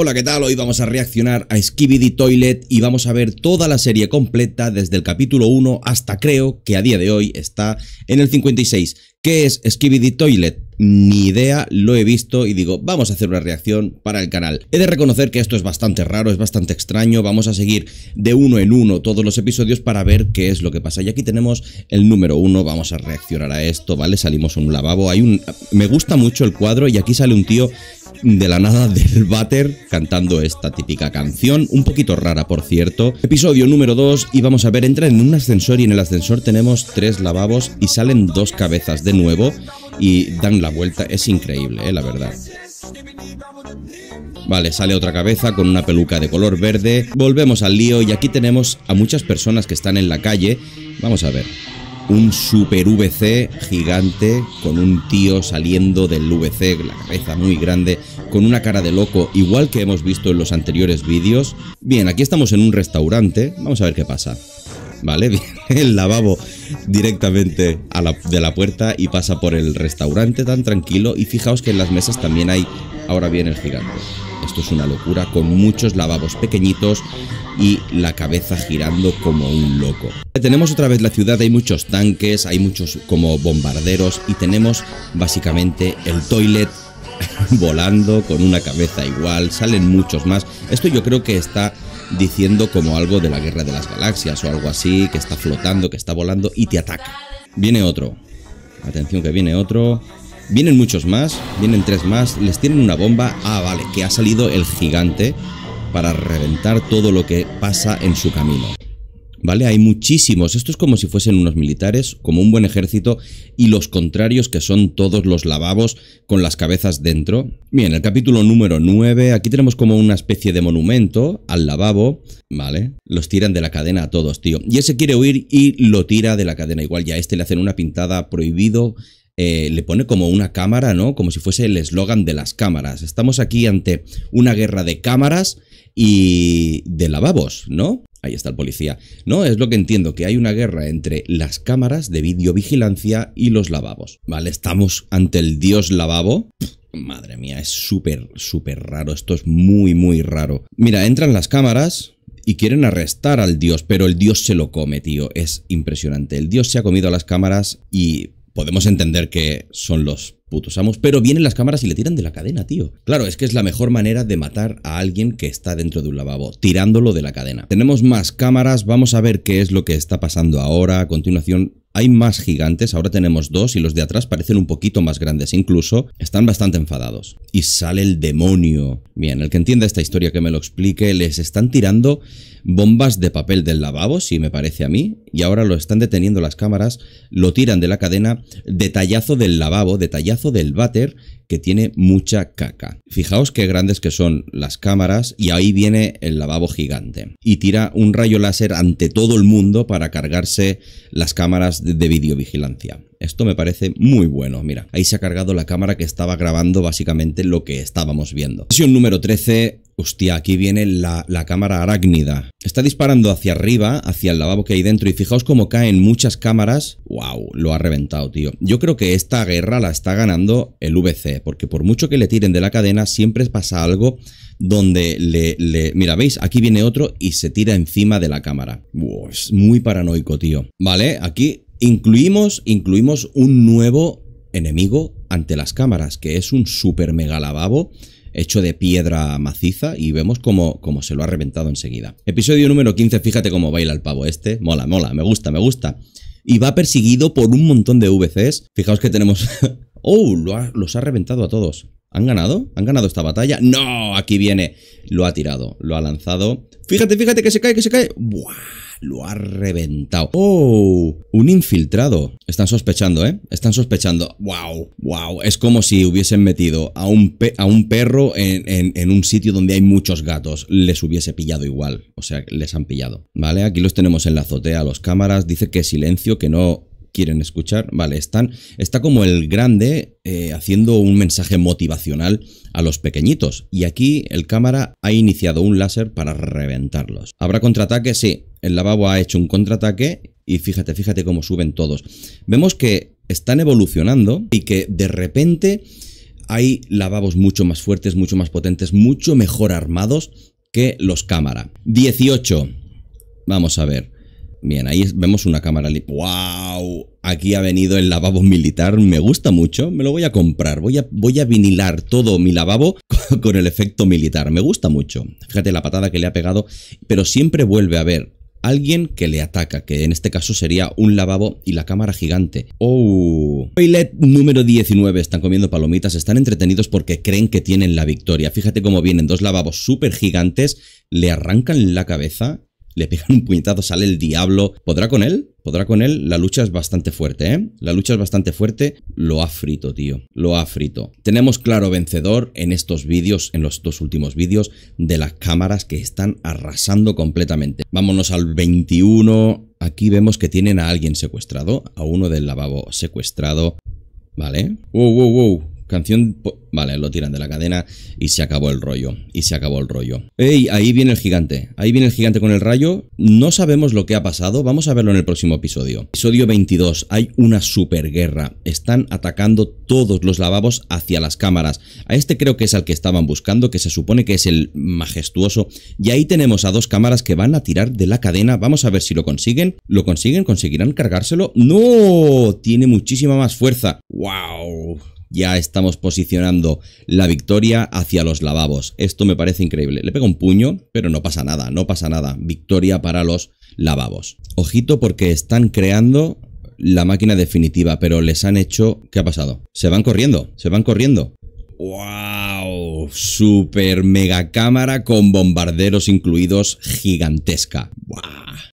Hola, ¿qué tal? Hoy vamos a reaccionar a Skibidi Toilet y vamos a ver toda la serie completa desde el capítulo 1 hasta creo que a día de hoy está en el 56. ¿Qué es Skibidi Toilet? Ni idea, lo he visto y digo, vamos a hacer una reacción para el canal. He de reconocer que esto es bastante raro, es bastante extraño, vamos a seguir de uno en uno todos los episodios para ver qué es lo que pasa. Y aquí tenemos el número uno, vamos a reaccionar a esto, ¿vale? Salimos a un lavabo, hay un... Me gusta mucho el cuadro y aquí sale un tío de la nada del váter cantando esta típica canción, un poquito rara por cierto. Episodio número 2 y vamos a ver, entra en un ascensor y en el ascensor tenemos tres lavabos y salen dos cabezas nuevo y dan la vuelta. Es increíble, eh, la verdad. Vale, sale otra cabeza con una peluca de color verde. Volvemos al lío y aquí tenemos a muchas personas que están en la calle. Vamos a ver. Un super VC gigante con un tío saliendo del VC, la cabeza muy grande, con una cara de loco, igual que hemos visto en los anteriores vídeos. Bien, aquí estamos en un restaurante. Vamos a ver qué pasa. Vale, bien. el lavabo directamente de la puerta y pasa por el restaurante tan tranquilo. Y fijaos que en las mesas también hay, ahora bien, el gigante. Esto es una locura, con muchos lavabos pequeñitos y la cabeza girando como un loco. Tenemos otra vez la ciudad, hay muchos tanques, hay muchos como bombarderos y tenemos básicamente el toilet volando con una cabeza igual, salen muchos más. Esto yo creo que está diciendo como algo de la guerra de las galaxias o algo así, que está flotando, que está volando y te ataca. Viene otro. Atención que viene otro. Vienen muchos más, vienen tres más, les tienen una bomba. Ah, vale, que ha salido el gigante para reventar todo lo que pasa en su camino. ¿Vale? Hay muchísimos. Esto es como si fuesen unos militares, como un buen ejército, y los contrarios que son todos los lavabos con las cabezas dentro. Bien, el capítulo número 9, aquí tenemos como una especie de monumento al lavabo, ¿vale? Los tiran de la cadena a todos, tío. Y ese quiere huir y lo tira de la cadena. Igual ya a este le hacen una pintada prohibido. Eh, le pone como una cámara, ¿no? Como si fuese el eslogan de las cámaras. Estamos aquí ante una guerra de cámaras y de lavabos, ¿no? Ahí está el policía. No, es lo que entiendo, que hay una guerra entre las cámaras de videovigilancia y los lavabos. ¿Vale? Estamos ante el dios lavabo. Madre mía, es súper, súper raro. Esto es muy, muy raro. Mira, entran las cámaras y quieren arrestar al dios, pero el dios se lo come, tío. Es impresionante. El dios se ha comido a las cámaras y podemos entender que son los putos amos, pero vienen las cámaras y le tiran de la cadena, tío. Claro, es que es la mejor manera de matar a alguien que está dentro de un lavabo, tirándolo de la cadena. Tenemos más cámaras, vamos a ver qué es lo que está pasando ahora. A continuación, hay más gigantes, ahora tenemos dos y los de atrás parecen un poquito más grandes incluso. Están bastante enfadados. Y sale el demonio. Bien, el que entienda esta historia que me lo explique, les están tirando bombas de papel del lavabo, si me parece a mí, y ahora lo están deteniendo las cámaras, lo tiran de la cadena, detallazo del lavabo, detallazo del váter, que tiene mucha caca. Fijaos qué grandes que son las cámaras y ahí viene el lavabo gigante. Y tira un rayo láser ante todo el mundo para cargarse las cámaras de videovigilancia. Esto me parece muy bueno, mira. Ahí se ha cargado la cámara que estaba grabando básicamente lo que estábamos viendo. Sesión número 13, Hostia, aquí viene la, cámara arácnida. Está disparando hacia arriba, hacia el lavabo que hay dentro, y fijaos cómo caen muchas cámaras. ¡Wow! Lo ha reventado, tío. Yo creo que esta guerra la está ganando el VC, porque por mucho que le tiren de la cadena, siempre pasa algo donde le... le... Mira, ¿veis? Aquí viene otro y se tira encima de la cámara. Wow, es muy paranoico, tío. Vale, aquí incluimos, incluimos un nuevo enemigo ante las cámaras, que es un super mega lavabo hecho de piedra maciza y vemos cómo, se lo ha reventado enseguida. Episodio número 15, fíjate cómo baila el pavo este. Mola, mola, me gusta, me gusta. Y va perseguido por un montón de VCs. Fijaos que tenemos... ¡Oh! los ha reventado a todos. ¿Han ganado? ¿Han ganado esta batalla? ¡No! Aquí viene. Lo ha tirado, lo ha lanzado. Fíjate, fíjate que se cae, que se cae. ¡Buah! lo ha reventado. ¡Oh! Un infiltrado. Están sospechando, ¿eh? Están sospechando. ¡Wow! ¡Wow! Es como si hubiesen metido a un, a un perro en, un sitio donde hay muchos gatos. Les hubiese pillado igual. O sea, les han pillado. ¿Vale? Aquí los tenemos en la azotea, los cámaras. Dice que silencio, que no quieren escuchar. Vale, están, está como el grande eh, haciendo un mensaje motivacional a los pequeñitos. Y aquí el cámara ha iniciado un láser para reventarlos. ¿Habrá contraataque? Sí el lavabo ha hecho un contraataque y fíjate, fíjate cómo suben todos. Vemos que están evolucionando y que de repente hay lavabos mucho más fuertes, mucho más potentes, mucho mejor armados que los cámara. 18. Vamos a ver. Bien, ahí vemos una cámara. ¡Wow! Aquí ha venido el lavabo militar. Me gusta mucho. Me lo voy a comprar. Voy a, voy a vinilar todo mi lavabo con el efecto militar. Me gusta mucho. Fíjate la patada que le ha pegado. Pero siempre vuelve a ver alguien que le ataca, que en este caso sería un lavabo y la cámara gigante. ¡Oh! Toilet número 19. Están comiendo palomitas, están entretenidos porque creen que tienen la victoria. Fíjate cómo vienen dos lavabos súper gigantes, le arrancan la cabeza le pegan un puñetazo, sale el diablo. ¿Podrá con él? ¿Podrá con él? La lucha es bastante fuerte, ¿eh? La lucha es bastante fuerte. Lo ha frito, tío. Lo ha frito. Tenemos claro vencedor en estos vídeos, en los dos últimos vídeos, de las cámaras que están arrasando completamente. Vámonos al 21. Aquí vemos que tienen a alguien secuestrado, a uno del lavabo secuestrado. ¿Vale? Wow, wow, wow. Canción. Vale, lo tiran de la cadena y se acabó el rollo. Y se acabó el rollo. ¡Ey! Ahí viene el gigante. Ahí viene el gigante con el rayo. No sabemos lo que ha pasado. Vamos a verlo en el próximo episodio. Episodio 22. Hay una superguerra. Están atacando todos los lavabos hacia las cámaras. A este creo que es al que estaban buscando, que se supone que es el majestuoso. Y ahí tenemos a dos cámaras que van a tirar de la cadena. Vamos a ver si lo consiguen. ¿Lo consiguen? ¿Conseguirán cargárselo? ¡No! Tiene muchísima más fuerza. ¡Wow! ya estamos posicionando la victoria hacia los lavabos. Esto me parece increíble. Le pego un puño, pero no pasa nada, no pasa nada. Victoria para los lavabos. Ojito porque están creando la máquina definitiva, pero les han hecho... ¿Qué ha pasado? Se van corriendo, se van corriendo. ¡Wow! Super mega cámara con bombarderos incluidos gigantesca.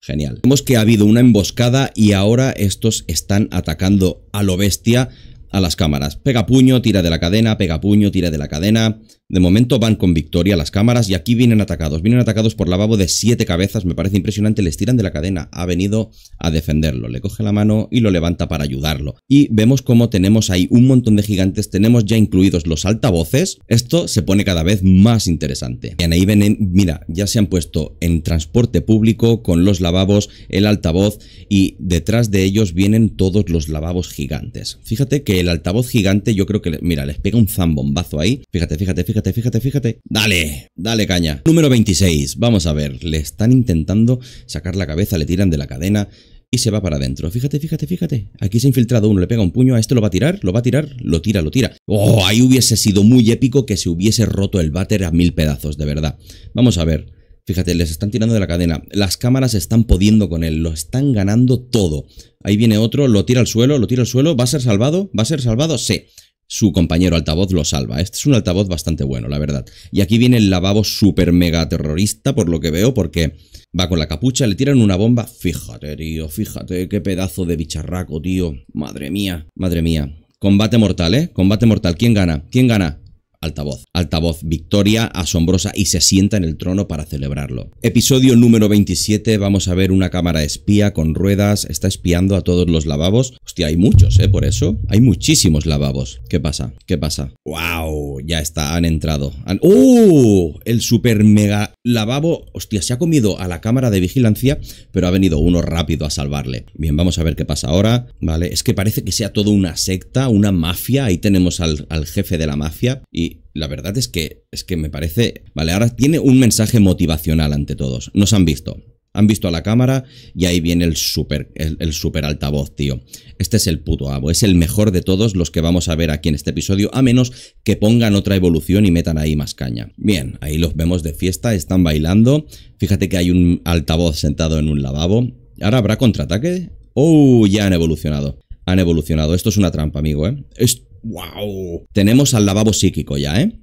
Genial. Vemos que ha habido una emboscada y ahora estos están atacando a lo bestia a las cámaras. Pega puño, tira de la cadena, pega puño, tira de la cadena, de momento van con victoria las cámaras y aquí vienen atacados. Vienen atacados por lavabo de siete cabezas, me parece impresionante. Les tiran de la cadena. Ha venido a defenderlo. Le coge la mano y lo levanta para ayudarlo. Y vemos cómo tenemos ahí un montón de gigantes. Tenemos ya incluidos los altavoces. Esto se pone cada vez más interesante. Bien, ahí ven, mira, ya se han puesto en transporte público con los lavabos, el altavoz y detrás de ellos vienen todos los lavabos gigantes. Fíjate que el altavoz gigante, yo creo que, mira, les pega un zambombazo ahí. Fíjate, fíjate, fíjate fíjate, fíjate, fíjate. Dale, dale caña. Número 26, vamos a ver, le están intentando sacar la cabeza, le tiran de la cadena y se va para adentro. Fíjate, fíjate, fíjate. Aquí se ha infiltrado uno, le pega un puño, a este lo va a tirar, lo va a tirar, lo tira, lo tira. Oh, ahí hubiese sido muy épico que se hubiese roto el váter a mil pedazos, de verdad. Vamos a ver. Fíjate, les están tirando de la cadena. Las cámaras están podiendo con él, lo están ganando todo. Ahí viene otro, lo tira al suelo, lo tira al suelo, va a ser salvado, va a ser salvado, sí su compañero altavoz lo salva. Este es un altavoz bastante bueno, la verdad. Y aquí viene el lavabo super mega terrorista, por lo que veo, porque va con la capucha, le tiran una bomba. Fíjate, tío, fíjate, qué pedazo de bicharraco, tío. Madre mía, madre mía. Combate mortal, ¿eh? Combate mortal. ¿Quién gana? ¿Quién gana? altavoz. Altavoz victoria asombrosa y se sienta en el trono para celebrarlo. Episodio número 27, vamos a ver una cámara espía con ruedas, está espiando a todos los lavabos. Hostia, hay muchos, ¿eh? Por eso. Hay muchísimos lavabos. ¿Qué pasa? ¿Qué pasa? ¡Wow! Ya está, han entrado. ¡Uh! El super mega lavabo. Hostia, se ha comido a la cámara de vigilancia, pero ha venido uno rápido a salvarle. Bien, vamos a ver qué pasa ahora. Vale, es que parece que sea todo una secta, una mafia. Ahí tenemos al jefe de la mafia. Y la verdad es que, es que me parece... Vale, ahora tiene un mensaje motivacional ante todos. Nos han visto. Han visto a la cámara y ahí viene el super, el, altavoz, tío. Este es el puto amo, es el mejor de todos los que vamos a ver aquí en este episodio, a menos que pongan otra evolución y metan ahí más caña. Bien, ahí los vemos de fiesta, están bailando. Fíjate que hay un altavoz sentado en un lavabo. ¿Ahora habrá contraataque? ¡Oh! Ya han evolucionado. Han evolucionado. Esto es una trampa, amigo, ¿eh? Esto ¡Wow! Tenemos al lavabo psíquico ya, ¿eh?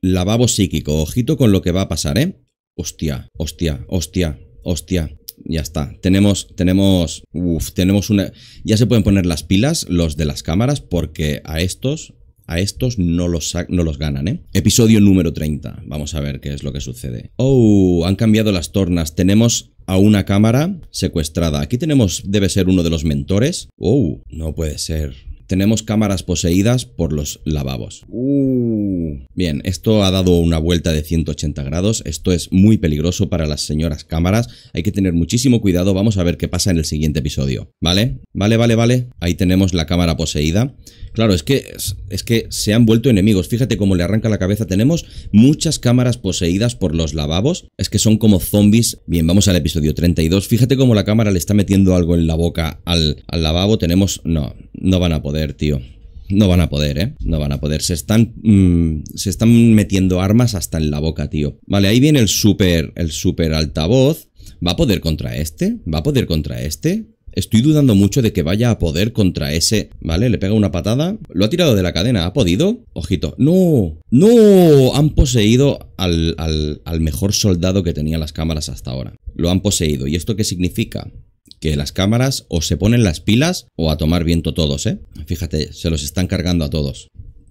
Lavabo psíquico. Ojito con lo que va a pasar, ¿eh? Hostia, hostia, hostia, hostia. Ya está. Tenemos, tenemos, Uf, tenemos una... Ya se pueden poner las pilas los de las cámaras porque a estos, a estos no los, no los ganan, ¿eh? Episodio número 30. Vamos a ver qué es lo que sucede. Oh, han cambiado las tornas. Tenemos a una cámara secuestrada. Aquí tenemos, debe ser uno de los mentores. Oh, no puede ser tenemos cámaras poseídas por los lavabos. Uh. Bien, esto ha dado una vuelta de 180 grados, esto es muy peligroso para las señoras cámaras, hay que tener muchísimo cuidado, vamos a ver qué pasa en el siguiente episodio, ¿vale? Vale, vale, vale, ahí tenemos la cámara poseída. Claro, es que, es, que se han vuelto enemigos, fíjate cómo le arranca la cabeza, tenemos muchas cámaras poseídas por los lavabos, es que son como zombies. Bien, vamos al episodio 32, fíjate cómo la cámara le está metiendo algo en la boca al, al lavabo, tenemos... No, no van a poder, tío. No van a poder, ¿eh? No van a poder. Se están, mm, se están metiendo armas hasta en la boca, tío. Vale, ahí viene el súper el super altavoz. ¿Va a poder contra este? ¿Va a poder contra este? Estoy dudando mucho de que vaya a poder contra ese. Vale, le pega una patada. Lo ha tirado de la cadena. ¿Ha podido? Ojito. ¡No! ¡No! Han poseído al, al, al mejor soldado que tenía las cámaras hasta ahora. Lo han poseído. ¿Y esto qué significa? que las cámaras o se ponen las pilas o a tomar viento todos, ¿eh? Fíjate, se los están cargando a todos.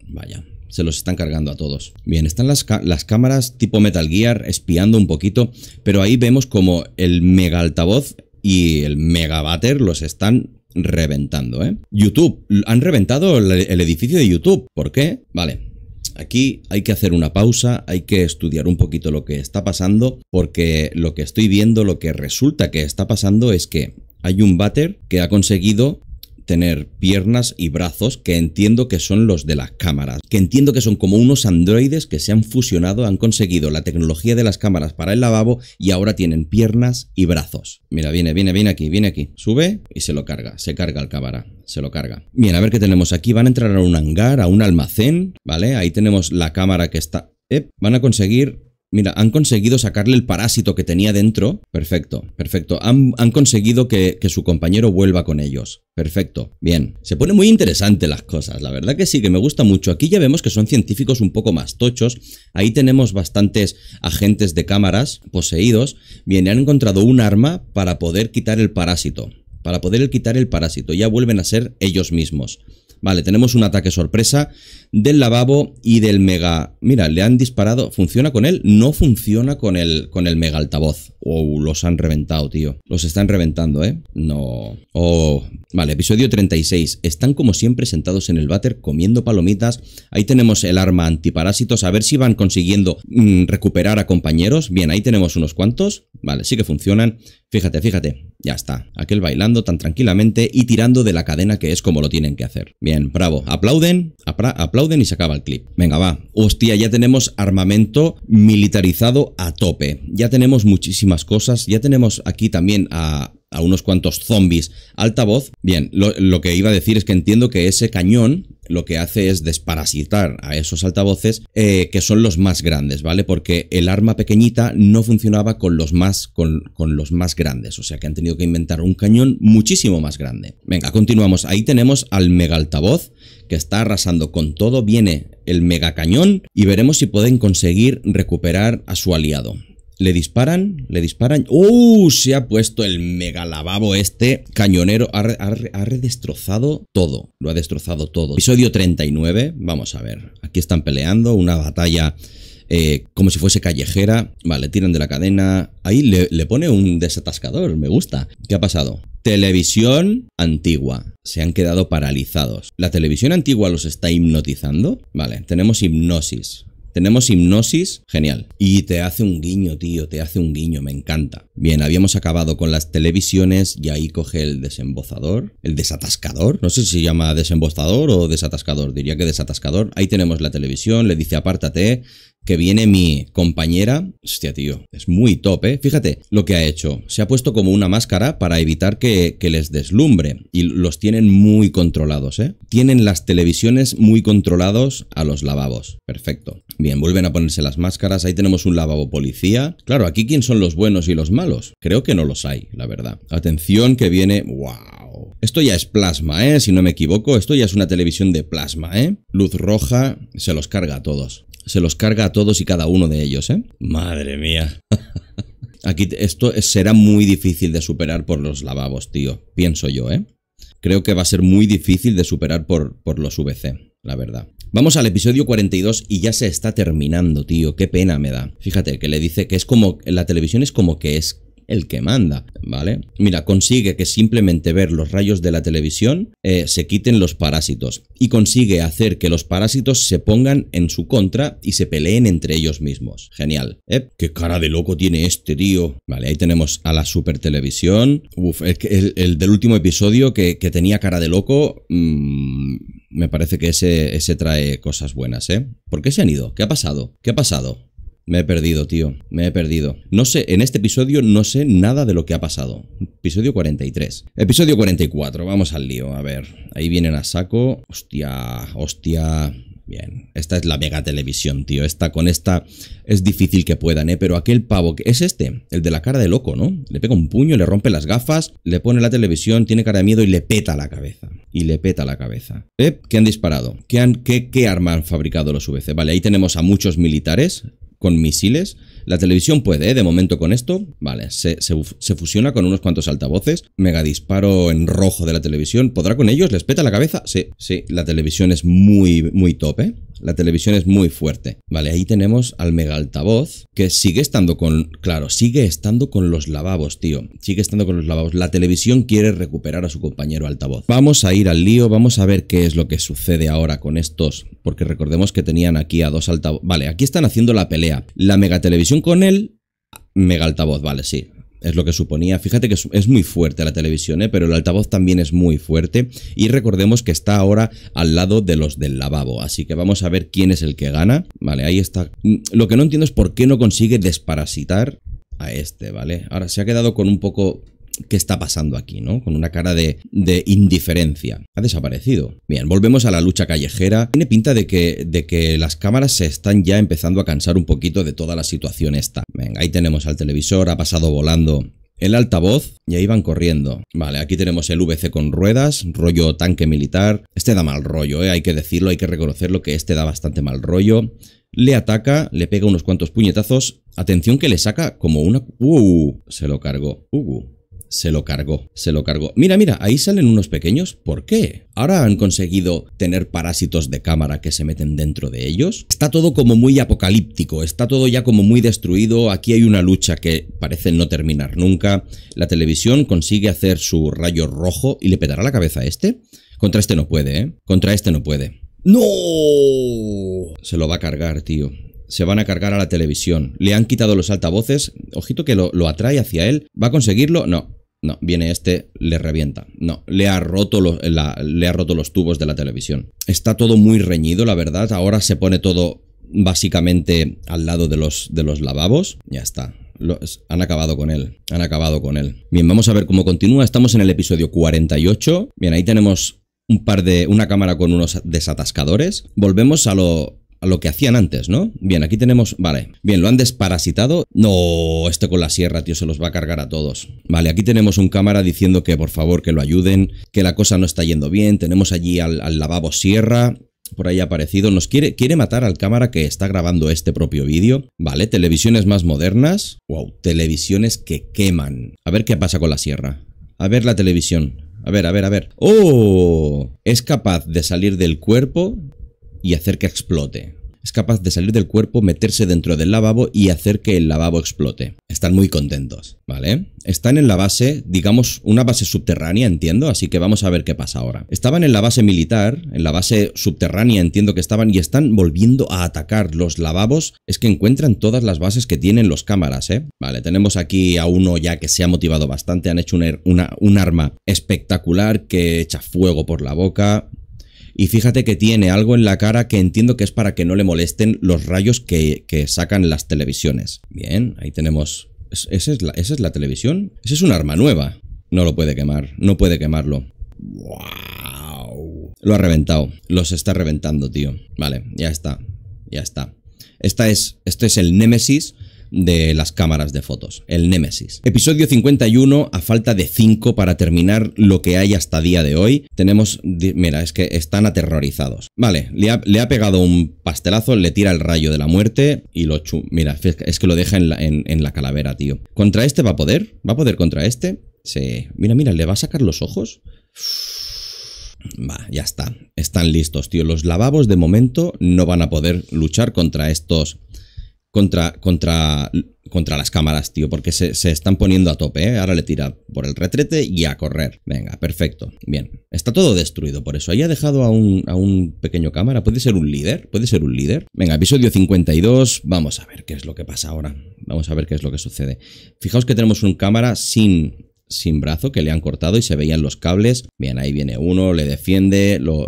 Vaya, se los están cargando a todos. Bien, están las, cámaras tipo Metal Gear espiando un poquito, pero ahí vemos como el mega altavoz y el mega batter los están reventando, ¿eh? YouTube, han reventado el, el edificio de YouTube. ¿Por qué? Vale, Aquí hay que hacer una pausa, hay que estudiar un poquito lo que está pasando, porque lo que estoy viendo, lo que resulta que está pasando es que hay un batter que ha conseguido tener piernas y brazos que entiendo que son los de las cámaras, que entiendo que son como unos androides que se han fusionado, han conseguido la tecnología de las cámaras para el lavabo y ahora tienen piernas y brazos. Mira, viene, viene, viene aquí, viene aquí. Sube y se lo carga, se carga el cámara, se lo carga. Bien, a ver qué tenemos aquí. Van a entrar a un hangar, a un almacén, ¿vale? Ahí tenemos la cámara que está... van a conseguir Mira, han conseguido sacarle el parásito que tenía dentro. Perfecto, perfecto. Han, conseguido que, que, su compañero vuelva con ellos. Perfecto, bien. Se pone muy interesante las cosas, la verdad que sí, que me gusta mucho. Aquí ya vemos que son científicos un poco más tochos. Ahí tenemos bastantes agentes de cámaras poseídos. Bien, han encontrado un arma para poder quitar el parásito. Para poder quitar el parásito. Ya vuelven a ser ellos mismos. Vale, tenemos un ataque sorpresa del lavabo y del mega... Mira, le han disparado... ¿Funciona con él? No funciona con el, con el mega altavoz. Oh, los han reventado, tío. Los están reventando, ¿eh? No... Oh... Vale, episodio 36. Están como siempre sentados en el váter comiendo palomitas. Ahí tenemos el arma antiparásitos. A ver si van consiguiendo mm, recuperar a compañeros. Bien, ahí tenemos unos cuantos. Vale, sí que funcionan. Fíjate, fíjate. Ya está. Aquel bailando tan tranquilamente y tirando de la cadena que es como lo tienen que hacer. Bien bien, bravo. Aplauden, aplauden y se acaba el clip. Venga, va. Hostia, ya tenemos armamento militarizado a tope. Ya tenemos muchísimas cosas. Ya tenemos aquí también a unos cuantos zombies altavoz. Bien, lo, que iba a decir es que entiendo que ese cañón lo que hace es desparasitar a esos altavoces eh, que son los más grandes, ¿vale? Porque el arma pequeñita no funcionaba con los, más, con, con los más grandes, o sea que han tenido que inventar un cañón muchísimo más grande. Venga, continuamos. Ahí tenemos al mega altavoz que está arrasando con todo, viene el mega cañón y veremos si pueden conseguir recuperar a su aliado. Le disparan, le disparan. ¡Uh! Se ha puesto el mega lavabo este. Cañonero ha, redestrozado todo. Lo ha destrozado todo. Episodio 39. Vamos a ver. Aquí están peleando. Una batalla eh, como si fuese callejera. Vale, tiran de la cadena. Ahí le, le, pone un desatascador, me gusta. ¿Qué ha pasado? Televisión antigua. Se han quedado paralizados. ¿La televisión antigua los está hipnotizando? Vale, tenemos hipnosis. Tenemos hipnosis, genial. Y te hace un guiño, tío, te hace un guiño, me encanta. Bien, habíamos acabado con las televisiones y ahí coge el desembozador, el desatascador. No sé si se llama desembozador o desatascador, diría que desatascador. Ahí tenemos la televisión, le dice apártate, que viene mi compañera. Hostia, tío, es muy top, ¿eh? Fíjate lo que ha hecho. Se ha puesto como una máscara para evitar que, les deslumbre. Y los tienen muy controlados, ¿eh? Tienen las televisiones muy controlados a los lavabos. Perfecto. Bien, vuelven a ponerse las máscaras. Ahí tenemos un lavabo policía. Claro, aquí quién son los buenos y los malos. Creo que no los hay, la verdad. Atención que viene... ¡Wow! Esto ya es plasma, ¿eh? Si no me equivoco, esto ya es una televisión de plasma, ¿eh? Luz roja se los carga a todos se los carga a todos y cada uno de ellos, ¿eh? Madre mía. Aquí esto será muy difícil de superar por los lavabos, tío. Pienso yo, ¿eh? Creo que va a ser muy difícil de superar por, por los VC, la verdad. Vamos al episodio 42 y ya se está terminando, tío. Qué pena me da. Fíjate que le dice que es como. La televisión es como que es el que manda, ¿vale? Mira, consigue que simplemente ver los rayos de la televisión eh, se quiten los parásitos y consigue hacer que los parásitos se pongan en su contra y se peleen entre ellos mismos. Genial. ¿Qué cara de loco tiene este tío? Vale, ahí tenemos a la super televisión. Uf, el, del último episodio que, tenía cara de loco... Mm, me parece que ese, ese trae cosas buenas, ¿eh? ¿Por qué se han ido? ¿Qué ha pasado? ¿Qué ha pasado? Me he perdido, tío. Me he perdido. No sé, en este episodio no sé nada de lo que ha pasado. Episodio 43. Episodio 44, vamos al lío. A ver, ahí vienen a saco. Hostia, hostia. Bien, esta es la mega televisión, tío. Esta con esta es difícil que puedan, ¿eh? Pero aquel pavo que es este, el de la cara de loco, ¿no? Le pega un puño, le rompe las gafas, le pone la televisión, tiene cara de miedo y le peta la cabeza. Y le peta la cabeza. ¿Eh? ¿Qué han disparado? ¿Qué, han, qué, qué arma han fabricado los VC? Vale, ahí tenemos a muchos militares con misiles. La televisión puede, ¿eh? de momento con esto, vale, se, fusiona con unos cuantos altavoces, mega disparo en rojo de la televisión, ¿podrá con ellos? ¿Les peta la cabeza? Sí, sí, la televisión es muy, muy tope ¿eh? la televisión es muy fuerte. Vale, ahí tenemos al mega altavoz, que sigue estando con, claro, sigue estando con los lavabos, tío. Sigue estando con los lavabos. La televisión quiere recuperar a su compañero altavoz. Vamos a ir al lío, vamos a ver qué es lo que sucede ahora con estos, porque recordemos que tenían aquí a dos altavoz. Vale, aquí están haciendo la pelea. La mega televisión con él, mega altavoz, vale, sí es lo que suponía. Fíjate que es, muy fuerte la televisión, ¿eh? pero el altavoz también es muy fuerte. Y recordemos que está ahora al lado de los del lavabo. Así que vamos a ver quién es el que gana. Vale, ahí está. Mm, lo que no entiendo es por qué no consigue desparasitar a este, ¿vale? Ahora se ha quedado con un poco ¿Qué está pasando aquí, no? Con una cara de, indiferencia. Ha desaparecido. Bien, volvemos a la lucha callejera. Tiene pinta de que, las cámaras se están ya empezando a cansar un poquito de toda la situación esta. Venga, ahí tenemos al televisor, ha pasado volando el altavoz y ahí van corriendo. Vale, aquí tenemos el VC con ruedas, rollo tanque militar. Este da mal rollo, ¿eh? hay que decirlo, hay que reconocerlo que este da bastante mal rollo. Le ataca, le pega unos cuantos puñetazos. Atención que le saca como una... ¡Uh! Se lo cargó. ¡Uh! se lo cargó, se lo cargó. Mira, mira, ahí salen unos pequeños. ¿Por qué? ¿Ahora han conseguido tener parásitos de cámara que se meten dentro de ellos? Está todo como muy apocalíptico, está todo ya como muy destruido. Aquí hay una lucha que parece no terminar nunca. La televisión consigue hacer su rayo rojo y le petará la cabeza a este. Contra este no puede, ¿eh? Contra este no puede. ¡No! Se lo va a cargar, tío se van a cargar a la televisión. Le han quitado los altavoces. Ojito que lo, lo, atrae hacia él. ¿Va a conseguirlo? No. No, viene este, le revienta. No, le ha, roto los, le ha roto los tubos de la televisión. Está todo muy reñido, la verdad. Ahora se pone todo básicamente al lado de los, de los lavabos. Ya está. han acabado con él. Han acabado con él. Bien, vamos a ver cómo continúa. Estamos en el episodio 48. Bien, ahí tenemos un par de. una cámara con unos desatascadores. Volvemos a lo lo que hacían antes, ¿no? Bien, aquí tenemos, vale, bien, lo han desparasitado. No, este con la sierra, tío, se los va a cargar a todos. Vale, aquí tenemos un cámara diciendo que por favor que lo ayuden, que la cosa no está yendo bien. Tenemos allí al, lavabo sierra, por ahí aparecido, nos quiere, quiere matar al cámara que está grabando este propio vídeo. Vale, televisiones más modernas. Wow, televisiones que queman. A ver qué pasa con la sierra. A ver la televisión. A ver, a ver, a ver. ¡Oh! Es capaz de salir del cuerpo y hacer que explote. Es capaz de salir del cuerpo, meterse dentro del lavabo y hacer que el lavabo explote. Están muy contentos, ¿vale? Están en la base, digamos, una base subterránea, entiendo, así que vamos a ver qué pasa ahora. Estaban en la base militar, en la base subterránea, entiendo que estaban, y están volviendo a atacar los lavabos. Es que encuentran todas las bases que tienen los cámaras, ¿eh? Vale, tenemos aquí a uno ya que se ha motivado bastante, han hecho un er, arma espectacular que echa fuego por la boca y fíjate que tiene algo en la cara que entiendo que es para que no le molesten los rayos que, sacan las televisiones. Bien, ahí tenemos... ¿Esa es, la, ¿Esa es la televisión? Esa es un arma nueva. No lo puede quemar, no puede quemarlo. ¡Wow! Lo ha reventado, los está reventando, tío. Vale, ya está, ya está. Esta es, este es el Némesis de las cámaras de fotos, el némesis Episodio 51, a falta de 5 para terminar lo que hay hasta día de hoy, tenemos... Mira, es que están aterrorizados. Vale, le ha, pegado un pastelazo, le tira el rayo de la muerte y lo... Chu mira, es que lo deja en la, en la calavera, tío. ¿Contra este va a poder? ¿Va a poder contra este? Sí. Mira, mira, le va a sacar los ojos. Va, ya está. Están listos, tío. Los lavabos de momento no van a poder luchar contra estos contra, contra, contra las cámaras, tío, porque se, están poniendo a tope, ¿eh? Ahora le tira por el retrete y a correr. Venga, perfecto. Bien. Está todo destruido por eso. Ahí ha dejado a un, a un pequeño cámara. ¿Puede ser un líder? ¿Puede ser un líder? Venga, episodio 52. Vamos a ver qué es lo que pasa ahora. Vamos a ver qué es lo que sucede. Fijaos que tenemos un cámara sin sin brazo que le han cortado y se veían los cables. Bien, ahí viene uno, le defiende, lo,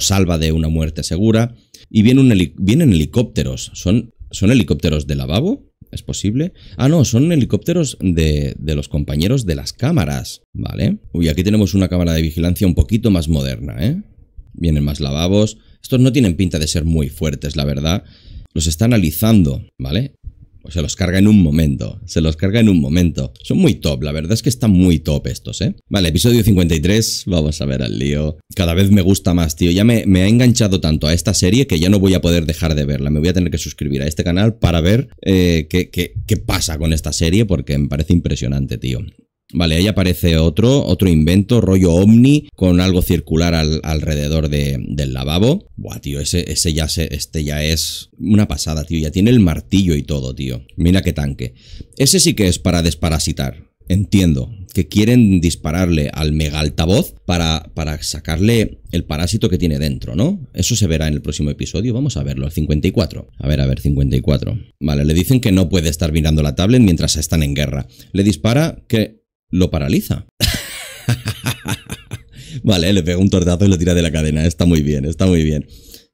salva de una muerte segura. Y vienen, vienen helicópteros, son ¿Son helicópteros de lavabo? ¿Es posible? Ah, no, son helicópteros de, los compañeros de las cámaras, ¿vale? Uy, aquí tenemos una cámara de vigilancia un poquito más moderna, ¿eh? Vienen más lavabos. Estos no tienen pinta de ser muy fuertes, la verdad. Los está analizando, ¿vale? se los carga en un momento, se los carga en un momento. Son muy top, la verdad es que están muy top estos, ¿eh? Vale, episodio 53, vamos a ver al lío. Cada vez me gusta más, tío. Ya me, me, ha enganchado tanto a esta serie que ya no voy a poder dejar de verla. Me voy a tener que suscribir a este canal para ver eh, qué, qué, qué pasa con esta serie porque me parece impresionante, tío. Vale, ahí aparece otro, otro invento, rollo omni con algo circular alrededor de, del lavabo. Buah, tío, ese, ese ya se, este ya es una pasada, tío. Ya tiene el martillo y todo, tío. Mira qué tanque. Ese sí que es para desparasitar. Entiendo que quieren dispararle al mega altavoz para, para sacarle el parásito que tiene dentro, ¿no? Eso se verá en el próximo episodio. Vamos a verlo, el 54. A ver, a ver, 54. Vale, le dicen que no puede estar mirando la tablet mientras están en guerra. Le dispara que lo paraliza. vale, le pega un tordazo y lo tira de la cadena. Está muy bien, está muy bien.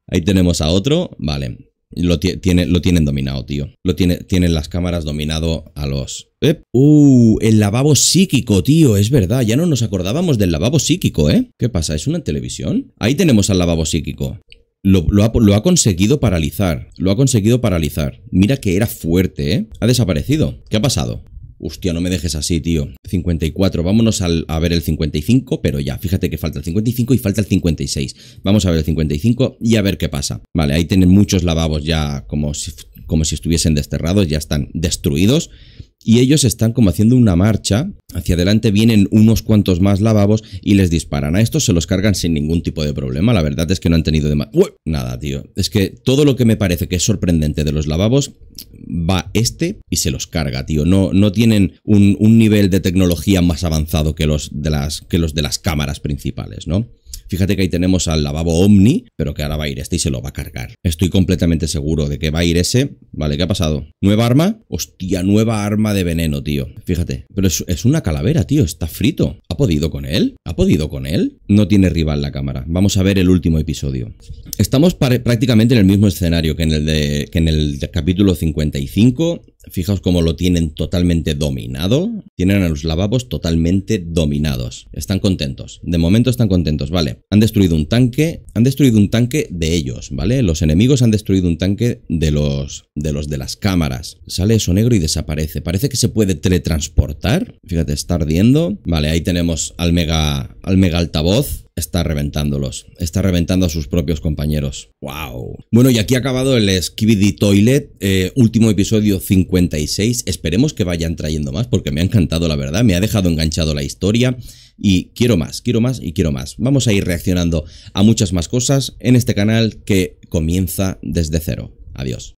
Ahí tenemos a otro. Vale. Lo, tiene, lo tienen dominado, tío. Lo tiene, tienen las cámaras dominado a los. ¡Uh! El lavabo psíquico, tío. Es verdad. Ya no nos acordábamos del lavabo psíquico, ¿eh? ¿Qué pasa? ¿Es una televisión? Ahí tenemos al lavabo psíquico. Lo, ha, lo, ha, conseguido paralizar. Lo ha conseguido paralizar. Mira que era fuerte, ¿eh? Ha desaparecido. ¿Qué ha pasado? Hostia, no me dejes así, tío. 54, vámonos a ver el 55, pero ya, fíjate que falta el 55 y falta el 56. Vamos a ver el 55 y a ver qué pasa. Vale, ahí tienen muchos lavabos ya como como si estuviesen desterrados, ya están destruidos y ellos están como haciendo una marcha. Hacia adelante vienen unos cuantos más lavabos y les disparan. A estos se los cargan sin ningún tipo de problema. La verdad es que no han tenido de Nada, tío. Es que todo lo que me parece que es sorprendente de los lavabos va este y se los carga, tío. No, no tienen un, nivel de tecnología más avanzado que los de las, que los de las cámaras principales, ¿no? Fíjate que ahí tenemos al lavabo Omni, pero que ahora va a ir este y se lo va a cargar. Estoy completamente seguro de que va a ir ese. Vale, ¿qué ha pasado? ¿Nueva arma? Hostia, nueva arma de veneno, tío. Fíjate. Pero es, una calavera, tío. Está frito. ¿Ha podido con él? ¿Ha podido con él? No tiene rival la cámara. Vamos a ver el último episodio. Estamos prácticamente en el mismo escenario que en el, de, en el capítulo 55 Fijaos cómo lo tienen totalmente dominado. Tienen a los lavabos totalmente dominados. Están contentos. De momento están contentos, ¿vale? Han destruido un tanque. Han destruido un tanque de ellos, ¿vale? Los enemigos han destruido un tanque de los de, los, de las cámaras. Sale eso negro y desaparece. Parece que se puede teletransportar. Fíjate, está ardiendo. Vale, ahí tenemos al mega, al mega altavoz está reventándolos. Está reventando a sus propios compañeros. ¡Wow! Bueno, y aquí ha acabado el Skibidi Toilet, eh, último episodio 56. Esperemos que vayan trayendo más porque me ha encantado, la verdad. Me ha dejado enganchado la historia y quiero más, quiero más y quiero más. Vamos a ir reaccionando a muchas más cosas en este canal que comienza desde cero. Adiós.